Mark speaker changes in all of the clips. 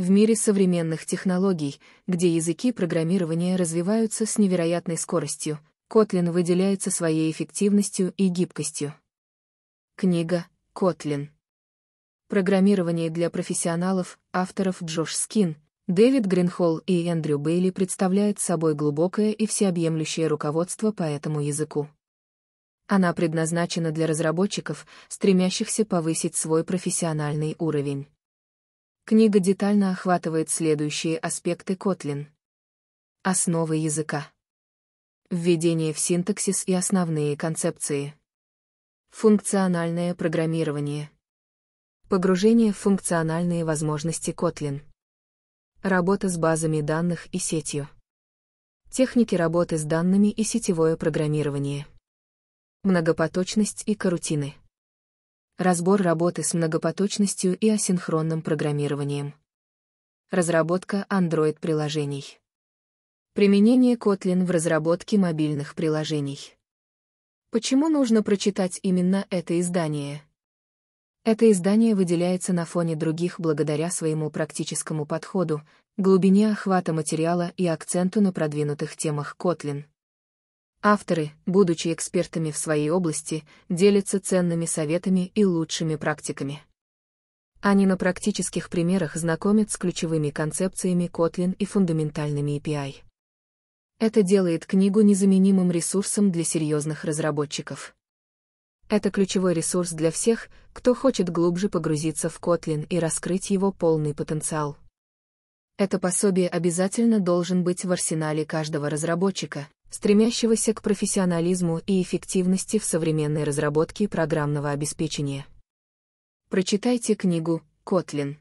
Speaker 1: В мире современных технологий, где языки программирования развиваются с невероятной скоростью, Kotlin выделяется своей эффективностью и гибкостью. Книга «Котлин». Программирование для профессионалов, авторов Джош Скин, Дэвид Гринхолл и Эндрю Бейли представляет собой глубокое и всеобъемлющее руководство по этому языку. Она предназначена для разработчиков, стремящихся повысить свой профессиональный уровень. Книга детально охватывает следующие аспекты Kotlin. Основы языка. Введение в синтаксис и основные концепции. Функциональное программирование. Погружение в функциональные возможности Kotlin. Работа с базами данных и сетью. Техники работы с данными и сетевое программирование. Многопоточность и карутины. Разбор работы с многопоточностью и асинхронным программированием. Разработка Android-приложений. Применение Kotlin в разработке мобильных приложений. Почему нужно прочитать именно это издание? Это издание выделяется на фоне других благодаря своему практическому подходу, глубине охвата материала и акценту на продвинутых темах Kotlin, Авторы, будучи экспертами в своей области, делятся ценными советами и лучшими практиками. Они на практических примерах знакомят с ключевыми концепциями Kotlin и фундаментальными API. Это делает книгу незаменимым ресурсом для серьезных разработчиков. Это ключевой ресурс для всех, кто хочет глубже погрузиться в Kotlin и раскрыть его полный потенциал. Это пособие обязательно должен быть в арсенале каждого разработчика, стремящегося к профессионализму и эффективности в современной разработке программного обеспечения. Прочитайте книгу «Котлин».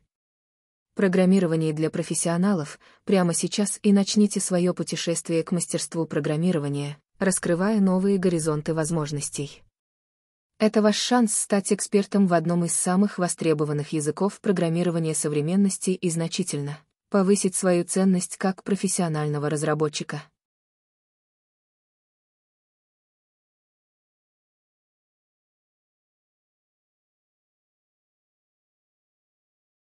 Speaker 1: Программирование для профессионалов прямо сейчас и начните свое путешествие к мастерству программирования, раскрывая новые горизонты возможностей. Это ваш шанс стать экспертом в одном из самых востребованных языков программирования современности и значительно повысить свою ценность как профессионального разработчика.